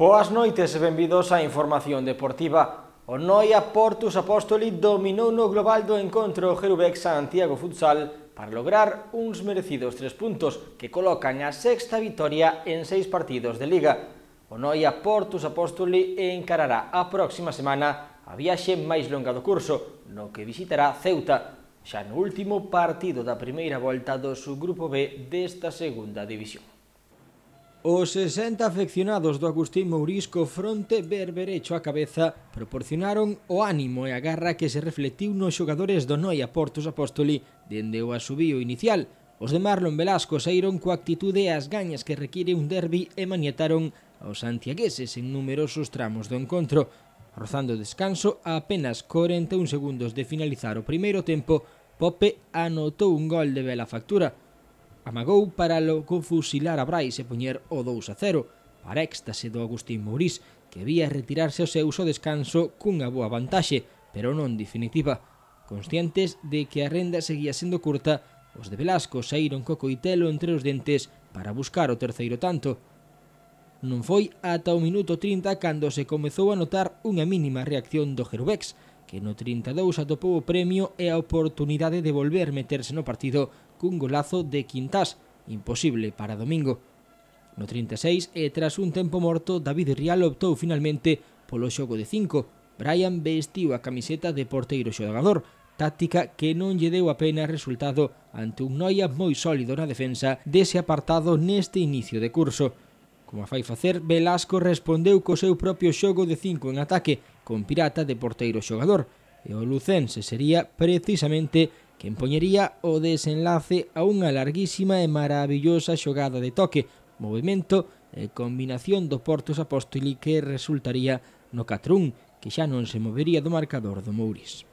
Boas noites e benvidos á información deportiva. O Noia Portus Apóstoli dominou no global do encontro o Gerubec Santiago Futsal para lograr uns merecidos tres puntos que colocan a sexta vitoria en seis partidos de Liga. O Noia Portus Apóstoli encarará a próxima semana a viaxe máis longa do curso, no que visitará Ceuta, xa no último partido da primeira volta do subgrupo B desta segunda división. Os 60 afeccionados do Agustín Mourisco fronte berberecho a cabeza proporcionaron o ánimo e a garra que se refletiu nos xogadores do Noia Portos Apóstoli dende o asubío inicial. Os de Marlon Velasco saíron coa actitude as gañas que require un derbi e manietaron aos santiagueses en numerosos tramos do encontro. Rozando descanso a apenas 41 segundos de finalizar o primeiro tempo, Pope anotou un gol de bela factura amagou para logo fusilar a Brais e poñer o 2 a 0, para éxtase do Agustín Mourís, que vía retirarse ao seu uso descanso cunha boa vantaxe, pero non definitiva. Conscientes de que a renda seguía sendo curta, os de Velasco saíron co coitelo entre os dentes para buscar o terceiro tanto. Non foi ata o minuto 30 cando se comezou a notar unha mínima reacción do Gerubex, que no 32 atopou o premio e a oportunidade de volver meterse no partido cun golazo de Quintás, imposible para domingo. No 36 e tras un tempo morto, David Rial optou finalmente polo xogo de 5. Brian vestiu a camiseta de porteiro xogador, táctica que non lle deu apenas resultado ante un Noia moi sólido na defensa dese apartado neste inicio de curso. Como a fai facer, Velasco respondeu co seu propio xogo de 5 en ataque, con Pirata de porteiro xogador, e o Lucense sería precisamente quen poñería o desenlace a unha larguísima e maravillosa xogada de toque, movimento e combinación do Portos Apóstoli que resultaría no Catrún, que xa non se movería do marcador do Mouris.